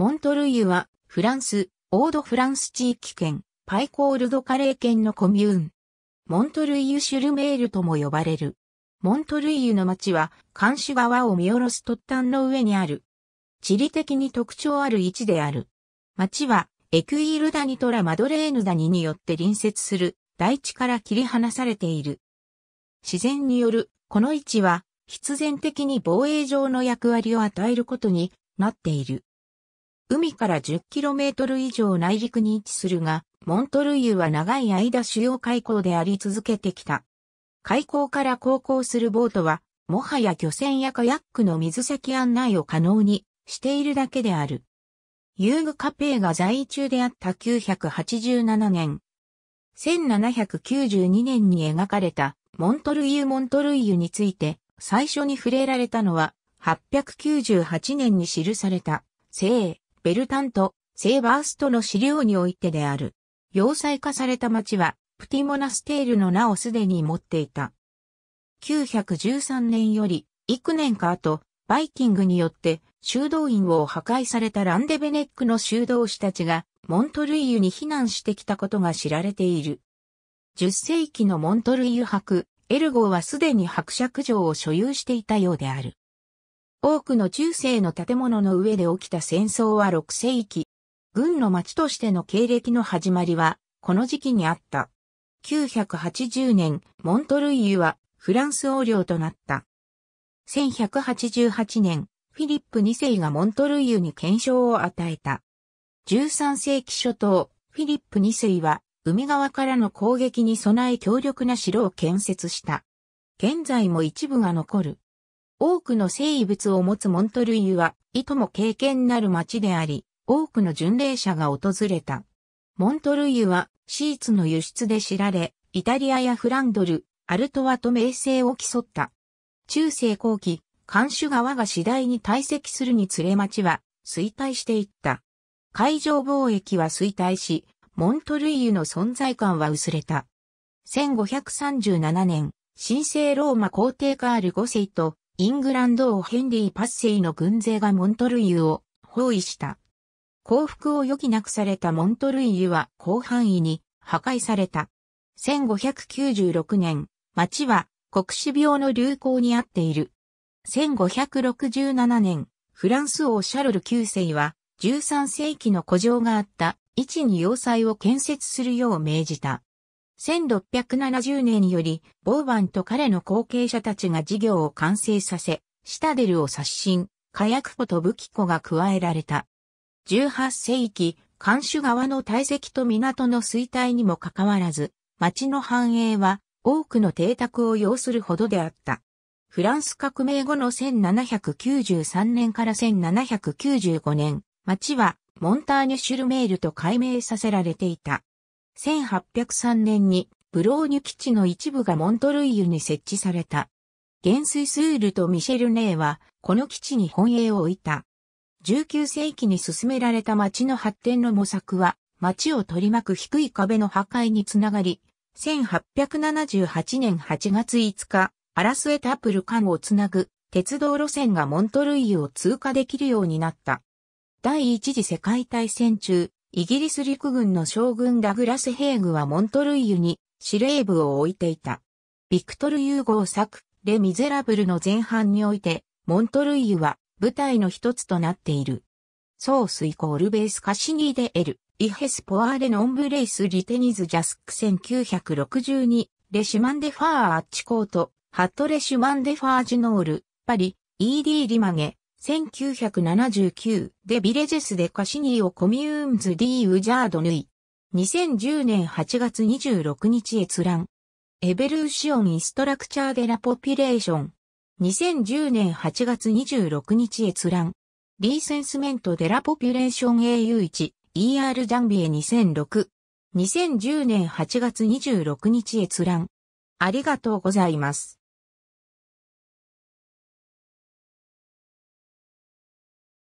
モントルイユは、フランス、オードフランス地域圏、パイコールドカレー圏のコミューン。モントルイユシュルメールとも呼ばれる。モントルイユの町は、監視川を見下ろす突端の上にある。地理的に特徴ある位置である。町は、エクイールダニとラマドレーヌダニによって隣接する大地から切り離されている。自然による、この位置は、必然的に防衛上の役割を与えることになっている。海から 10km 以上内陸に位置するが、モントルイユは長い間主要海溝であり続けてきた。海溝から航行するボートは、もはや漁船やカヤックの水先案内を可能にしているだけである。遊具カペーが在位中であった987年、1792年に描かれたモントルイユ・モントルイユについて最初に触れられたのは898年に記された聖ベルタント、セーバーストの資料においてである。要塞化された町は、プティモナステールの名をすでに持っていた。913年より、幾年か後、バイキングによって修道院を破壊されたランデベネックの修道士たちが、モントルイユに避難してきたことが知られている。10世紀のモントルイユ博、エルゴーはすでに伯爵城を所有していたようである。多くの中世の建物の上で起きた戦争は6世紀。軍の町としての経歴の始まりは、この時期にあった。980年、モントルイユはフランス王領となった。1188年、フィリップ2世がモントルイユに検証を与えた。13世紀初頭、フィリップ2世は海側からの攻撃に備え強力な城を建設した。現在も一部が残る。多くの生物を持つモントルイユは、いとも経験なる町であり、多くの巡礼者が訪れた。モントルイユは、シーツの輸出で知られ、イタリアやフランドル、アルトワと名声を競った。中世後期、監守川が次第に堆積するにつれ町は衰退していった。海上貿易は衰退し、モントルイユの存在感は薄れた。1537年、神聖ローマ皇帝カール5世とイングランド王ヘンリー・パッセイの軍勢がモントルイユを包囲した。降伏を余儀なくされたモントルイユは広範囲に破壊された。1596年、町は国死病の流行にあっている。1567年、フランス王シャルル9世は13世紀の古城があった位置に要塞を建設するよう命じた。1670年より、ボーバンと彼の後継者たちが事業を完成させ、シタデルを刷新、火薬庫と武器庫が加えられた。18世紀、監守側の堆積と港の衰退にもかかわらず、町の繁栄は多くの邸宅を要するほどであった。フランス革命後の1793年から1795年、町はモンターニュ・シュルメールと改名させられていた。1803年にブローニュ基地の一部がモントルイユに設置された。元帥スールとミシェル・ネーは、この基地に本営を置いた。19世紀に進められた町の発展の模索は、町を取り巻く低い壁の破壊につながり、1878年8月5日、アラスエタプル間をつなぐ鉄道路線がモントルイユを通過できるようになった。第一次世界大戦中、イギリス陸軍の将軍ダグラス・ヘーグはモントルイユに司令部を置いていた。ビクトル・ユーゴー作、レ・ミゼラブルの前半において、モントルイユは舞台の一つとなっている。ソースイコールベースカシニーデ・エル、イヘス・ポアーレ・ノンブレイス・リテニズ・ジャスク1962、レシュマンデ・ファー・アッチコート、ハットレ・シュマンデ・ファー・ジュノール、パリ、ED・ リマゲ、1979でビレジェスでカシニーをコミューンズ・ディー・ウジャード・ヌイ。2010年8月26日閲覧。エベルーシオン・イストラクチャー・デ・ラ・ポピュレーション。2010年8月26日閲覧。リーセンスメント・デ・ラ・ポピュレーション AU1、ER・ ジャンビエ2006。2010年8月26日閲覧。ありがとうございます。